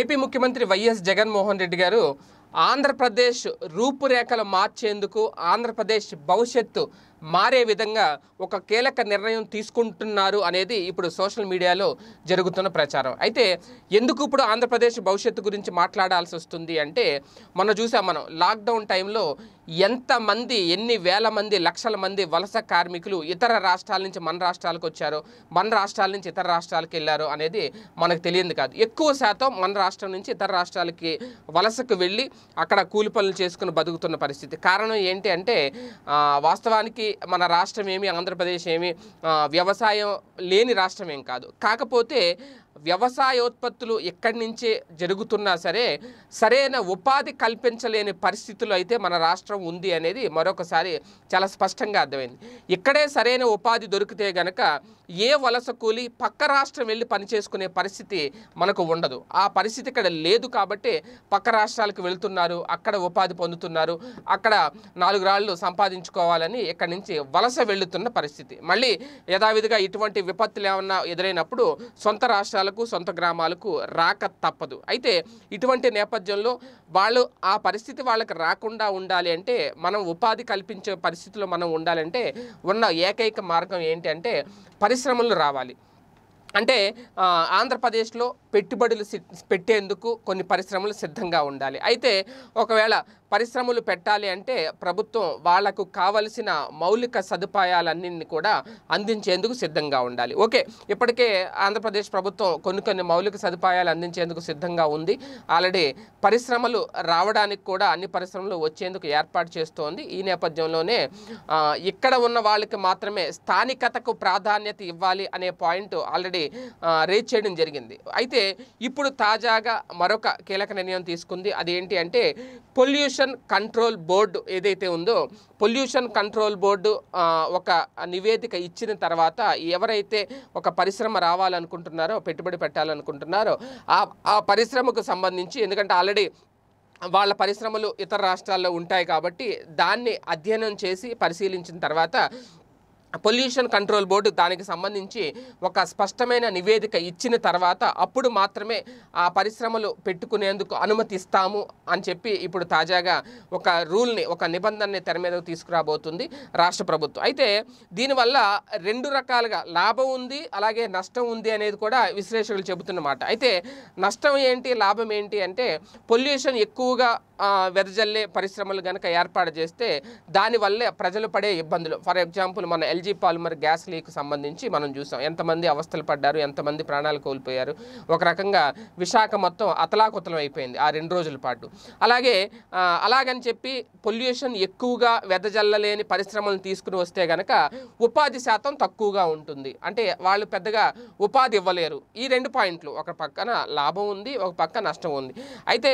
AP ముఖ్యమంత్రి YS Jaganmohan Reddy గారు ఆంధ్రప్రదేశ్ రూపురేఖలు మార్చేందుకు ఆంధ్రప్రదేశ్ భవిష్యత్తు మారే విధంగా ఒక కీలక నిర్ణయం తీసుకుంటున్నారు అనేది ఇప్పుడు సోషల్ మీడియాలో జరుగుతున్న ప్రచారం అయితే ఎందుకు ఇప్పుడు ఆంధ్రప్రదేశ్ భవిష్యత్తు గురించి మాట్లాడాల్సి వస్తుంది అంటే మనం చూసాం మనం లాక్డౌన్ టైంలో ఎంతమంది ఎన్ని వేల మంది లక్షల మంది వలస కార్మికులు ఇతర రాష్ట్రాల నుంచి మన రాష్ట్రాలకు వచ్చారు మన రాష్ట్రాల నుంచి ఇతర రాష్ట్రాలకు వెళ్ళారు అనేది మనకు తెలియదు కాదు ఎక్కువ శాతం మన రాష్ట్రం నుంచి ఇతర రాష్ట్రాలకి వలసకు వెళ్ళి అక్కడ కూలి పనులు చేసుకుని బతుకుతున్న పరిస్థితి కారణం ఏంటి అంటే వాస్తవానికి మన రాష్ట్రం ఏమి ఆంధ్రప్రదేశ్ ఏమి వ్యవసాయం లేని రాష్ట్రం ఏం కాదు కాకపోతే వ్యవసాయోత్పత్తులు ఎక్కడి నుంచే జరుగుతున్నా సరే సరైన ఉపాధి కల్పించలేని పరిస్థితులు అయితే మన రాష్ట్రం ఉంది అనేది మరొకసారి చాలా స్పష్టంగా అర్థమైంది ఇక్కడే సరైన ఉపాధి దొరికితే గనక ఏ వలస కూలి పక్క రాష్ట్రం వెళ్ళి పనిచేసుకునే పరిస్థితి మనకు ఉండదు ఆ పరిస్థితి ఇక్కడ లేదు కాబట్టి పక్క రాష్ట్రాలకు వెళుతున్నారు అక్కడ ఉపాధి పొందుతున్నారు అక్కడ నాలుగు రాళ్ళు సంపాదించుకోవాలని ఇక్కడి నుంచి వలస వెళుతున్న పరిస్థితి మళ్ళీ యథావిధిగా ఇటువంటి విపత్తులు ఏమన్నా ఎదురైనప్పుడు సొంత రాష్ట్రాలు జిల్లాలకు సొంత గ్రామాలకు రాక తప్పదు అయితే ఇటువంటి నేపథ్యంలో వాళ్ళు ఆ పరిస్థితి వాళ్ళకి రాకుండా ఉండాలి అంటే మనం ఉపాధి కల్పించే పరిస్థితిలో మనం ఉండాలంటే ఉన్న ఏకైక మార్గం ఏంటి అంటే పరిశ్రమలు రావాలి అంటే ఆంధ్రప్రదేశ్లో పెట్టుబడులు పెట్టేందుకు కొన్ని పరిశ్రమలు సిద్ధంగా ఉండాలి అయితే ఒకవేళ పరిశ్రమలు పెట్టాలి అంటే ప్రభుత్వం వాళ్లకు కావలసిన మౌలిక సదుపాయాలన్నింటినీ కూడా అందించేందుకు సిద్ధంగా ఉండాలి ఓకే ఇప్పటికే ఆంధ్రప్రదేశ్ ప్రభుత్వం కొన్ని కొన్ని మౌలిక సదుపాయాలు అందించేందుకు సిద్ధంగా ఉంది ఆల్రెడీ పరిశ్రమలు రావడానికి కూడా అన్ని పరిశ్రమలు వచ్చేందుకు ఏర్పాటు చేస్తోంది ఈ నేపథ్యంలోనే ఇక్కడ ఉన్న వాళ్ళకి మాత్రమే స్థానికతకు ప్రాధాన్యత ఇవ్వాలి అనే పాయింట్ ఆల్రెడీ రేజ్ చేయడం జరిగింది అయితే ఇప్పుడు తాజాగా మరొక కీలక నిర్ణయం తీసుకుంది అదేంటి అంటే పొల్యూషన్ కంట్రోల్ బోర్డు ఏదైతే ఉందో పొల్యూషన్ కంట్రోల్ బోర్డు ఒక నివేదిక ఇచ్చిన తర్వాత ఎవరైతే ఒక పరిశ్రమ రావాలనుకుంటున్నారో పెట్టుబడి పెట్టాలనుకుంటున్నారో ఆ పరిశ్రమకు సంబంధించి ఎందుకంటే ఆల్రెడీ వాళ్ళ పరిశ్రమలు ఇతర రాష్ట్రాల్లో ఉంటాయి కాబట్టి దాన్ని అధ్యయనం చేసి పరిశీలించిన తర్వాత పొల్యూషన్ కంట్రోల్ బోర్డు దానికి సంబంధించి ఒక స్పష్టమైన నివేదిక ఇచ్చిన తర్వాత అప్పుడు మాత్రమే ఆ పరిశ్రమలు పెట్టుకునేందుకు అనుమతిస్తాము అని చెప్పి ఇప్పుడు తాజాగా ఒక రూల్ని ఒక నిబంధనని తెర మీదకు తీసుకురాబోతుంది రాష్ట్ర ప్రభుత్వం అయితే దీనివల్ల రెండు రకాలుగా లాభం ఉంది అలాగే నష్టం ఉంది అనేది కూడా విశ్లేషకులు చెబుతున్నమాట అయితే నష్టం ఏంటి లాభం ఏంటి అంటే పొల్యూషన్ ఎక్కువగా వెదజల్లే పరిశ్రమలు కనుక ఏర్పాటు చేస్తే దానివల్లే ప్రజలు పడే ఇబ్బందులు ఫర్ ఎగ్జాంపుల్ మన LG LG polymer gas leak సంబంధించి మనం చూసాం ఎంతమంది అవస్థలు పడ్డారు ఎంతమంది ప్రాణాలు కోల్పోయారు ఒక రకంగా విశాఖ మొత్తం అతలాకుతలం అయిపోయింది ఆ రెండు రోజుల పాటు అలాగే అలాగని చెప్పి పొల్యూషన్ ఎక్కువగా వెదజల్లలేని పరిశ్రమలను తీసుకుని వస్తే గనక ఉపాధి శాతం తక్కువగా ఉంటుంది అంటే వాళ్ళు పెద్దగా ఉపాధి ఇవ్వలేరు ఈ రెండు పాయింట్లు ఒక పక్కన లాభం ఉంది ఒక పక్క నష్టం ఉంది అయితే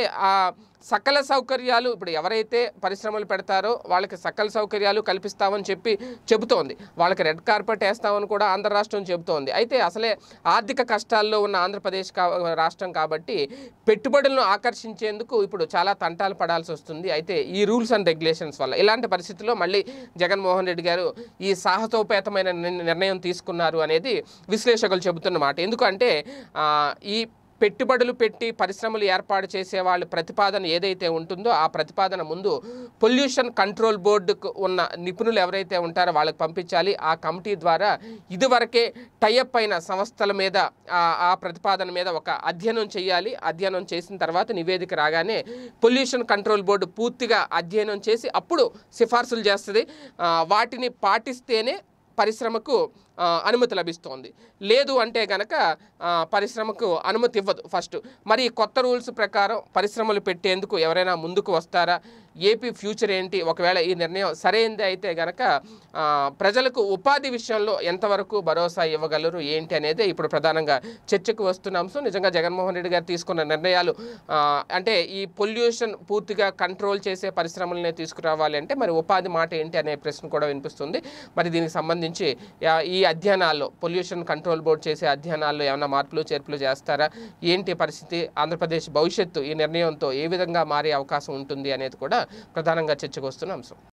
సకల సౌకర్యాలు ఇప్పుడు ఎవరైతే పరిశ్రమలు పెడతారో వాళ్ళకి సకల సౌకర్యాలు కల్పిస్తామని చెప్పి చెబుతోంది వాళ్ళకి రెడ్ కార్పెట్ వేస్తామని కూడా ఆంధ్ర రాష్ట్రం చెబుతోంది అయితే అసలే ఆర్థిక కష్టాల్లో ఉన్న ఆంధ్రప్రదేశ్ రాష్ట్రం కాబట్టి పెట్టుబడులను ఆకర్షించేందుకు ఇప్పుడు చాలా తంటాలు పడాల్సి వస్తుంది అయితే ఈ రూల్స్ అండ్ రెగ్యులేషన్స్ వల్ల ఇలాంటి పరిస్థితుల్లో మళ్ళీ జగన్మోహన్ రెడ్డి గారు ఈ సాహసోపేతమైన నిర్ణయం తీసుకున్నారు అనేది విశ్లేషకులు చెబుతున్నమాట ఎందుకంటే ఈ పెట్టుబడులు పెట్టి పరిశ్రమలు ఏర్పాటు చేసే వాళ్ళ ప్రతిపాదన ఏదైతే ఉంటుందో ఆ ప్రతిపాదన ముందు పొల్యూషన్ కంట్రోల్ బోర్డుకు ఉన్న నిపుణులు ఎవరైతే ఉంటారో వాళ్ళకి పంపించాలి ఆ కమిటీ ద్వారా ఇదివరకే టైఅప్ అయిన సంస్థల మీద ఆ ప్రతిపాదన మీద ఒక అధ్యయనం చేయాలి అధ్యయనం చేసిన తర్వాత నివేదిక రాగానే పొల్యూషన్ కంట్రోల్ బోర్డు పూర్తిగా అధ్యయనం చేసి అప్పుడు సిఫార్సులు చేస్తుంది వాటిని పాటిస్తేనే పరిశ్రమకు అనుమతి లభిస్తోంది లేదు అంటే కనుక పరిశ్రమకు అనుమతి ఇవ్వదు ఫస్ట్ మరి కొత్త రూల్స్ ప్రకారం పరిశ్రమలు పెట్టేందుకు ఎవరైనా ముందుకు వస్తారా ఏపీ ఫ్యూచర్ ఏంటి ఒకవేళ ఈ నిర్ణయం సరైనది అయితే గనక ప్రజలకు ఉపాధి విషయంలో ఎంతవరకు భరోసా ఇవ్వగలరు ఏంటి అనేది ఇప్పుడు ప్రధానంగా చర్చకు వస్తున్న అంశం నిజంగా జగన్మోహన్ రెడ్డి గారు తీసుకున్న నిర్ణయాలు అంటే ఈ పొల్యూషన్ పూర్తిగా కంట్రోల్ చేసే పరిశ్రమలనే తీసుకురావాలి అంటే మరి ఉపాధి మాట ఏంటి అనే ప్రశ్న కూడా వినిపిస్తుంది మరి దీనికి సంబంధించి ఈ ఈ అధ్యయనాల్లో పొల్యూషన్ కంట్రోల్ బోర్డ్ చేసే అధ్యయనాల్లో ఏమైనా మార్పులు చేర్పులు చేస్తారా ఏంటి పరిస్థితి ఆంధ్రప్రదేశ్ భవిష్యత్తు ఈ నిర్ణయంతో ఏ విధంగా మారే అవకాశం ఉంటుంది అనేది కూడా ప్రధానంగా చర్చకు వస్తున్న అంశం